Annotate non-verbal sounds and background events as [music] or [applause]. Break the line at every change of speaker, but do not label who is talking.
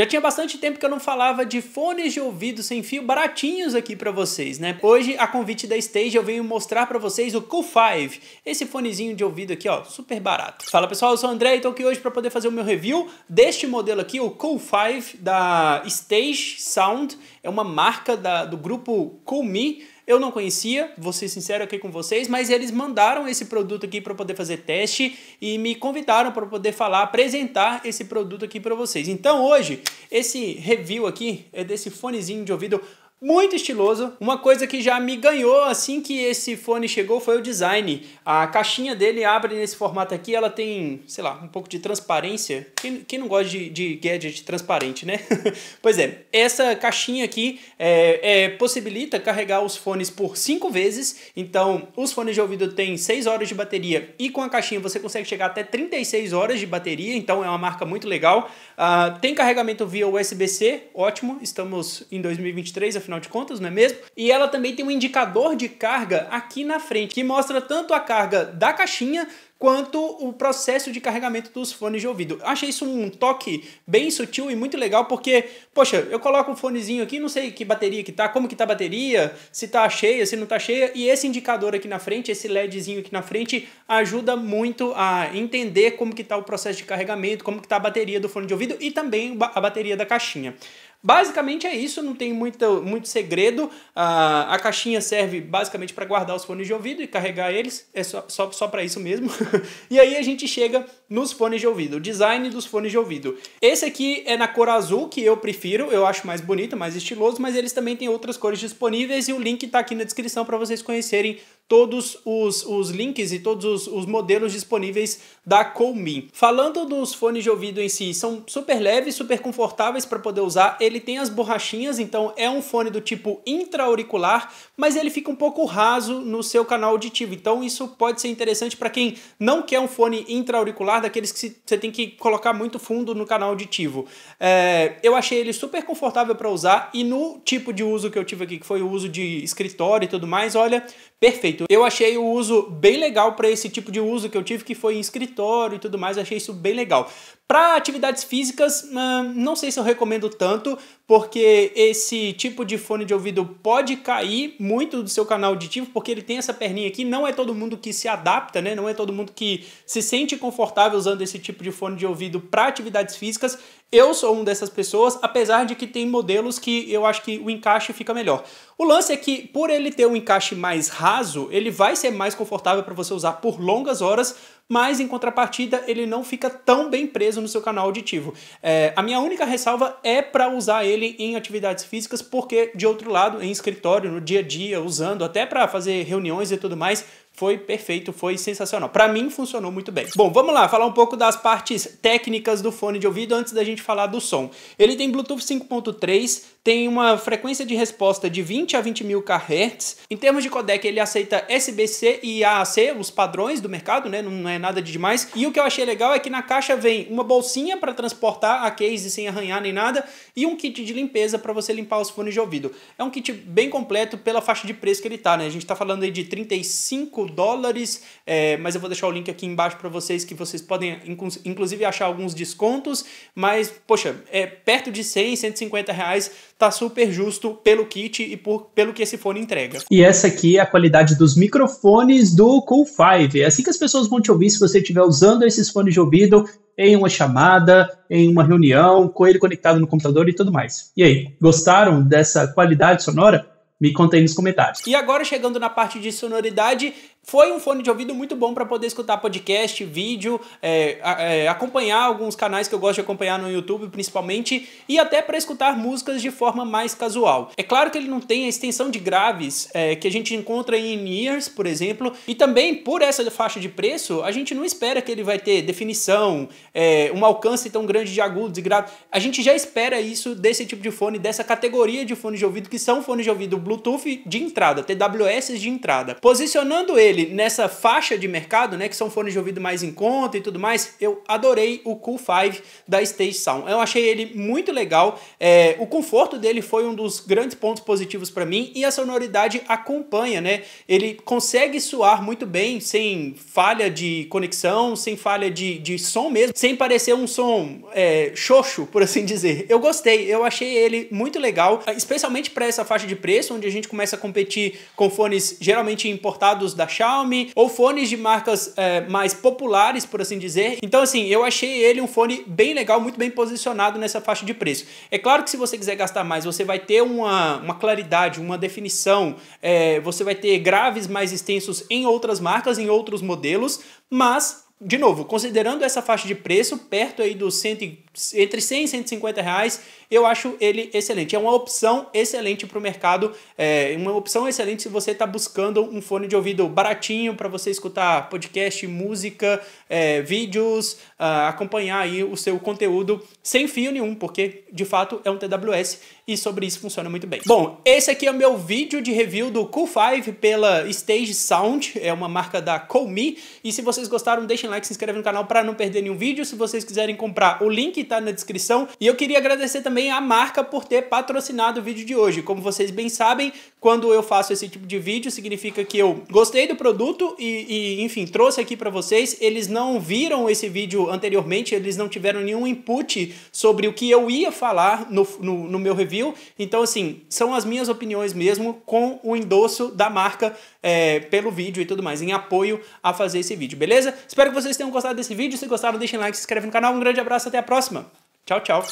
Já tinha bastante tempo que eu não falava de fones de ouvido sem fio baratinhos aqui para vocês, né? Hoje, a convite da Stage, eu venho mostrar para vocês o Cool 5, esse fonezinho de ouvido aqui, ó, super barato. Fala pessoal, eu sou o André e tô aqui hoje para poder fazer o meu review deste modelo aqui, o Cool 5 da Stage Sound é uma marca da, do grupo Comi, Eu não conhecia, vou ser sincero aqui com vocês, mas eles mandaram esse produto aqui para poder fazer teste e me convidaram para poder falar, apresentar esse produto aqui para vocês. Então hoje, esse review aqui é desse fonezinho de ouvido muito estiloso. Uma coisa que já me ganhou assim que esse fone chegou foi o design. A caixinha dele abre nesse formato aqui, ela tem, sei lá, um pouco de transparência. Quem, quem não gosta de, de gadget transparente, né? [laughs] pois é, essa caixinha aqui é, é, possibilita carregar os fones por 5 vezes. Então, os fones de ouvido têm 6 horas de bateria e com a caixinha você consegue chegar até 36 horas de bateria. Então, é uma marca muito legal. Uh, tem carregamento via USB-C, ótimo. Estamos em 2023, afinal afinal de contas, não é mesmo? E ela também tem um indicador de carga aqui na frente, que mostra tanto a carga da caixinha quanto o processo de carregamento dos fones de ouvido. Achei isso um toque bem sutil e muito legal, porque, poxa, eu coloco o um fonezinho aqui, não sei que bateria que tá, como que tá a bateria, se tá cheia, se não tá cheia, e esse indicador aqui na frente, esse LEDzinho aqui na frente, ajuda muito a entender como que tá o processo de carregamento, como que tá a bateria do fone de ouvido e também a bateria da caixinha. Basicamente é isso, não tem muito, muito segredo. A, a caixinha serve basicamente para guardar os fones de ouvido e carregar eles, é só, só, só para isso mesmo. [laughs] e aí a gente chega nos fones de ouvido, o design dos fones de ouvido. Esse aqui é na cor azul, que eu prefiro, eu acho mais bonito, mais estiloso, mas eles também têm outras cores disponíveis e o link está aqui na descrição para vocês conhecerem todos os, os links e todos os, os modelos disponíveis da Colmin. Falando dos fones de ouvido em si, são super leves, super confortáveis para poder usar. Ele tem as borrachinhas, então é um fone do tipo intra-auricular, mas ele fica um pouco raso no seu canal auditivo. Então isso pode ser interessante para quem não quer um fone intra-auricular, daqueles que você tem que colocar muito fundo no canal auditivo. É, eu achei ele super confortável para usar e no tipo de uso que eu tive aqui, que foi o uso de escritório e tudo mais, olha, perfeito jeito. Eu achei o uso bem legal para esse tipo de uso que eu tive, que foi em escritório e tudo mais, achei isso bem legal. Para atividades físicas, não sei se eu recomendo tanto, porque esse tipo de fone de ouvido pode cair muito do seu canal auditivo, porque ele tem essa perninha aqui. Não é todo mundo que se adapta, né? Não é todo mundo que se sente confortável usando esse tipo de fone de ouvido para atividades físicas. Eu sou um dessas pessoas, apesar de que tem modelos que eu acho que o encaixe fica melhor. O lance é que, por ele ter um encaixe mais raso, ele vai ser mais confortável para você usar por longas horas mas em contrapartida ele não fica tão bem preso no seu canal auditivo. É, a minha única ressalva é para usar ele em atividades físicas, porque de outro lado, em escritório, no dia a dia, usando até para fazer reuniões e tudo mais, foi perfeito, foi sensacional. Para mim funcionou muito bem. Bom, vamos lá, falar um pouco das partes técnicas do fone de ouvido antes da gente falar do som. Ele tem Bluetooth 5.3, tem uma frequência de resposta de 20 a 20 mil kHz. Em termos de codec, ele aceita SBC e AAC, os padrões do mercado, né? Não é nada de demais. E o que eu achei legal é que na caixa vem uma bolsinha para transportar a case sem arranhar nem nada e um kit de limpeza para você limpar os fones de ouvido. É um kit bem completo pela faixa de preço que ele tá, né? A gente tá falando aí de 35 dólares, é, mas eu vou deixar o link aqui embaixo para vocês que vocês podem inclusive achar alguns descontos, mas poxa, é perto de 100, 150 reais tá super justo pelo kit e por, pelo que esse fone entrega. E essa aqui é a qualidade dos microfones do Cool 5. É assim que as pessoas vão te ouvir se você estiver usando esses fones de ouvido em uma chamada, em uma reunião, com ele conectado no computador e tudo mais. E aí, gostaram dessa qualidade sonora? Me conta aí nos comentários. E agora, chegando na parte de sonoridade, foi um fone de ouvido muito bom para poder escutar podcast, vídeo, é, é, acompanhar alguns canais que eu gosto de acompanhar no YouTube, principalmente, e até para escutar músicas de forma mais casual. É claro que ele não tem a extensão de graves é, que a gente encontra em ears, por exemplo, e também por essa faixa de preço, a gente não espera que ele vai ter definição, é, um alcance tão grande de agudos e graves. A gente já espera isso desse tipo de fone, dessa categoria de fones de ouvido que são fones de ouvido Bluetooth de entrada, TWS de entrada. Posicionando ele dele nessa faixa de mercado, né, que são fones de ouvido mais em conta e tudo mais, eu adorei o Cool 5 da Stage Sound. Eu achei ele muito legal, é, o conforto dele foi um dos grandes pontos positivos para mim e a sonoridade acompanha, né? Ele consegue soar muito bem, sem falha de conexão, sem falha de, de som mesmo, sem parecer um som é, xoxo, por assim dizer. Eu gostei, eu achei ele muito legal, especialmente para essa faixa de preço, onde a gente começa a competir com fones geralmente importados da China, Xiaomi ou fones de marcas é, mais populares, por assim dizer. Então, assim, eu achei ele um fone bem legal, muito bem posicionado nessa faixa de preço. É claro que se você quiser gastar mais, você vai ter uma, uma claridade, uma definição, é, você vai ter graves mais extensos em outras marcas, em outros modelos, mas de novo, considerando essa faixa de preço, perto aí dos 100, entre 100 e 150 reais, eu acho ele excelente. É uma opção excelente para o mercado, é uma opção excelente se você está buscando um fone de ouvido baratinho para você escutar podcast, música, é, vídeos, uh, acompanhar aí o seu conteúdo sem fio nenhum, porque de fato é um TWS e sobre isso funciona muito bem. Bom, esse aqui é o meu vídeo de review do Cool 5 pela Stage Sound, é uma marca da Me e se vocês gostaram, deixem like, se inscrevam no canal para não perder nenhum vídeo. Se vocês quiserem comprar, o link tá na descrição. E eu queria agradecer também a marca por ter patrocinado o vídeo de hoje. Como vocês bem sabem, quando eu faço esse tipo de vídeo, significa que eu gostei do produto e, e enfim, trouxe aqui para vocês. Eles não viram esse vídeo anteriormente, eles não tiveram nenhum input sobre o que eu ia falar no, no, no meu review. Então, assim, são as minhas opiniões mesmo com o endosso da marca é, pelo vídeo e tudo mais, em apoio a fazer esse vídeo, beleza? Espero que vocês tenham gostado desse vídeo. Se gostaram, deixem like, se inscreve no canal. Um grande abraço, até a próxima próxima. Tchau, tchau.